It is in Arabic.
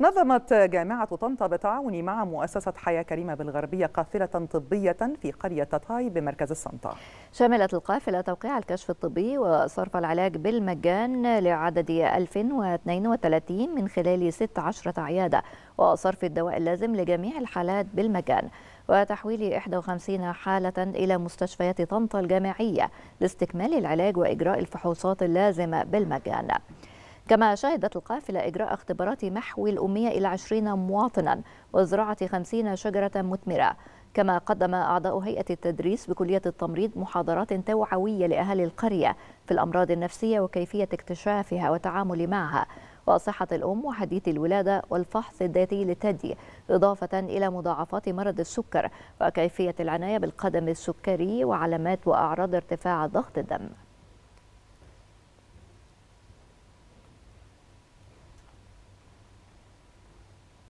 نظمت جامعة طنطا بالتعاون مع مؤسسة حياة كريمة بالغربية قافلة طبية في قرية تطاي بمركز الصنطة شملت القافلة توقيع الكشف الطبي وصرف العلاج بالمجان لعدد 1032 من خلال 16 عيادة وصرف الدواء اللازم لجميع الحالات بالمجان وتحويل 51 حالة إلى مستشفيات طنطا الجامعية لاستكمال العلاج وإجراء الفحوصات اللازمة بالمجان كما شهدت القافلة إجراء اختبارات محو الأمية إلى 20 مواطنا وزراعة 50 شجرة مثمرة كما قدم أعضاء هيئة التدريس بكلية التمريض محاضرات توعوية لأهالي القرية في الأمراض النفسية وكيفية اكتشافها والتعامل معها وصحة الأم وحديث الولادة والفحص الذاتي للثدي إضافة إلى مضاعفات مرض السكر وكيفية العناية بالقدم السكري وعلامات وأعراض ارتفاع ضغط الدم